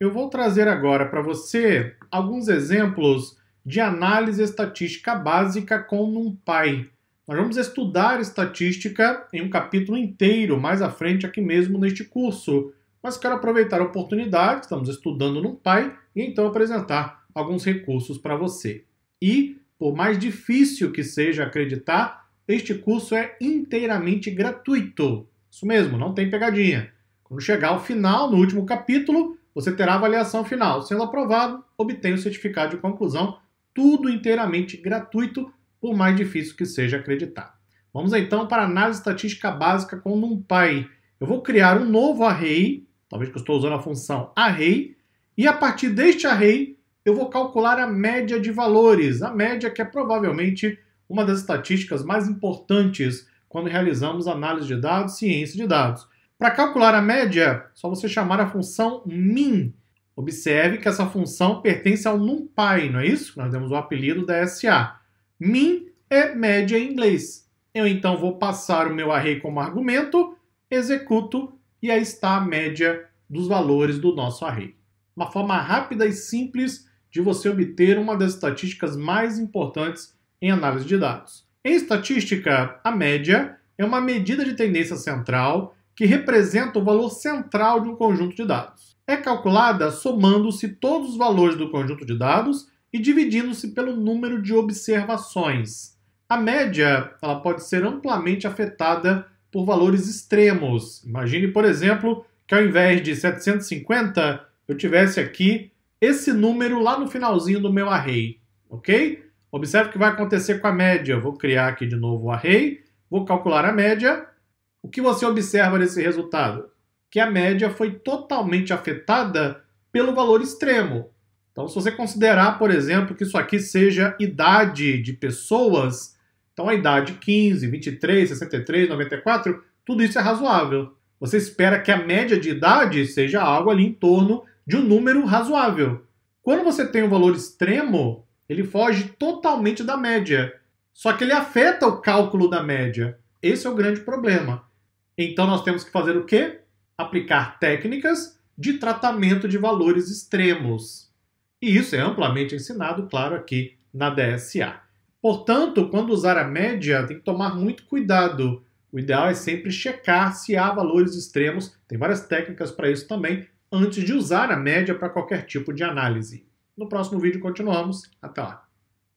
Eu vou trazer agora para você alguns exemplos de análise estatística básica com NumPy. Nós vamos estudar estatística em um capítulo inteiro mais à frente aqui mesmo neste curso, mas quero aproveitar a oportunidade, estamos estudando NumPy, e então apresentar alguns recursos para você. E, por mais difícil que seja acreditar, este curso é inteiramente gratuito. Isso mesmo, não tem pegadinha. Quando chegar ao final, no último capítulo, você terá avaliação final. Sendo aprovado, obtém o certificado de conclusão, tudo inteiramente gratuito, por mais difícil que seja acreditar. Vamos então para a análise estatística básica com NumPy. Eu vou criar um novo array, talvez que eu estou usando a função array, e a partir deste array eu vou calcular a média de valores, a média que é provavelmente uma das estatísticas mais importantes quando realizamos análise de dados, ciência de dados. Para calcular a média, só você chamar a função min. Observe que essa função pertence ao numpy, não é isso? Nós demos o apelido da SA. Min é média em inglês. Eu então vou passar o meu array como argumento, executo e aí está a média dos valores do nosso array. Uma forma rápida e simples de você obter uma das estatísticas mais importantes em análise de dados. Em estatística, a média é uma medida de tendência central que representa o valor central de um conjunto de dados. É calculada somando-se todos os valores do conjunto de dados e dividindo-se pelo número de observações. A média ela pode ser amplamente afetada por valores extremos. Imagine, por exemplo, que ao invés de 750, eu tivesse aqui esse número lá no finalzinho do meu array, ok? Observe o que vai acontecer com a média. Vou criar aqui de novo o array, vou calcular a média o que você observa nesse resultado? Que a média foi totalmente afetada pelo valor extremo. Então, se você considerar, por exemplo, que isso aqui seja idade de pessoas, então a idade 15, 23, 63, 94, tudo isso é razoável. Você espera que a média de idade seja algo ali em torno de um número razoável. Quando você tem um valor extremo, ele foge totalmente da média. Só que ele afeta o cálculo da média. Esse é o grande problema. Então nós temos que fazer o quê? Aplicar técnicas de tratamento de valores extremos. E isso é amplamente ensinado, claro, aqui na DSA. Portanto, quando usar a média, tem que tomar muito cuidado. O ideal é sempre checar se há valores extremos, tem várias técnicas para isso também, antes de usar a média para qualquer tipo de análise. No próximo vídeo continuamos. Até lá!